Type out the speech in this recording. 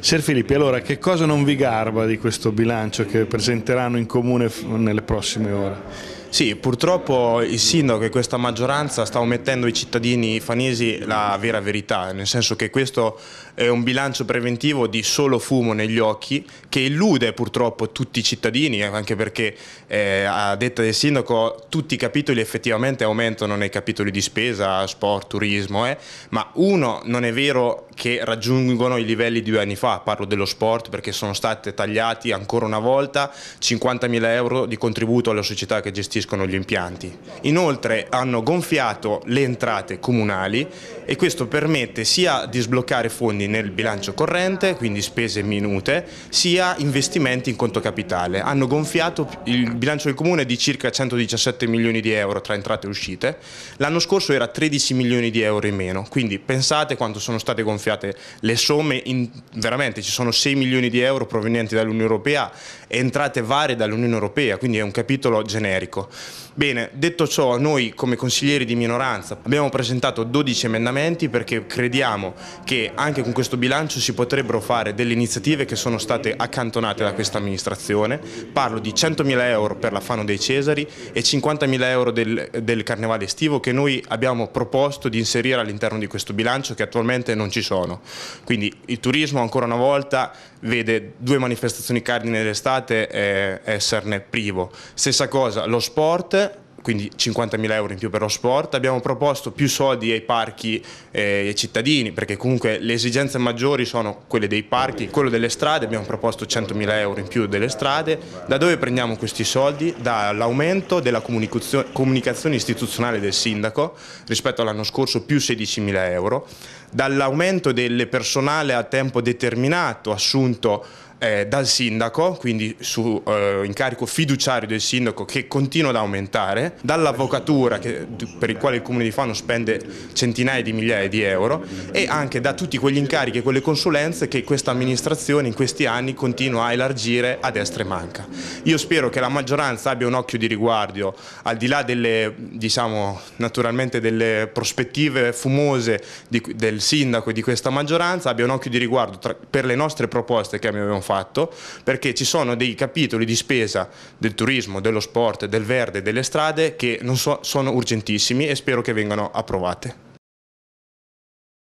Ser Filippi, allora che cosa non vi garba di questo bilancio che presenteranno in comune nelle prossime ore? Sì, purtroppo il sindaco e questa maggioranza sta omettendo ai cittadini fanesi la vera verità, nel senso che questo è un bilancio preventivo di solo fumo negli occhi che illude purtroppo tutti i cittadini, anche perché eh, a detta del sindaco tutti i capitoli effettivamente aumentano nei capitoli di spesa, sport, turismo, eh, ma uno non è vero che raggiungono i livelli di due anni fa, parlo dello sport perché sono stati tagliati ancora una volta 50.000 euro di contributo alla società che gestisce gestiscono gli impianti. Inoltre hanno gonfiato le entrate comunali e questo permette sia di sbloccare fondi nel bilancio corrente, quindi spese minute, sia investimenti in conto capitale. Hanno gonfiato il bilancio del comune di circa 117 milioni di euro tra entrate e uscite, l'anno scorso era 13 milioni di euro in meno, quindi pensate quanto sono state gonfiate le somme, in, veramente ci sono 6 milioni di euro provenienti dall'Unione Europea, entrate varie dall'Unione Europea, quindi è un capitolo generico. Bene, detto ciò, noi come consiglieri di minoranza abbiamo presentato 12 emendamenti perché crediamo che anche con questo bilancio si potrebbero fare delle iniziative che sono state accantonate da questa amministrazione. Parlo di 100.000 euro per la Fano dei Cesari e 50.000 euro del, del carnevale estivo che noi abbiamo proposto di inserire all'interno di questo bilancio che attualmente non ci sono. Quindi il turismo ancora una volta vede due manifestazioni cardine dell'estate e esserne privo. Stessa cosa lo sport sport quindi 50.000 euro in più per lo sport, abbiamo proposto più soldi ai parchi e eh, ai cittadini perché comunque le esigenze maggiori sono quelle dei parchi, quello delle strade, abbiamo proposto 100.000 euro in più delle strade, da dove prendiamo questi soldi? Dall'aumento della comunicazione istituzionale del sindaco rispetto all'anno scorso più 16.000 euro, dall'aumento del personale a tempo determinato assunto eh, dal sindaco, quindi su eh, incarico fiduciario del sindaco che continua ad aumentare, dall'avvocatura che, per il quale il comune di Fano spende centinaia di migliaia di euro e anche da tutti quegli incarichi e quelle consulenze che questa amministrazione in questi anni continua a elargire a destra e manca. Io spero che la maggioranza abbia un occhio di riguardo, al di là delle, diciamo, naturalmente delle prospettive fumose di, del sindaco e di questa maggioranza, abbia un occhio di riguardo tra, per le nostre proposte che abbiamo fatto, perché ci sono dei capitoli di spesa del turismo, dello sport, del verde, delle strade che so, sono urgentissimi e spero che vengano approvate.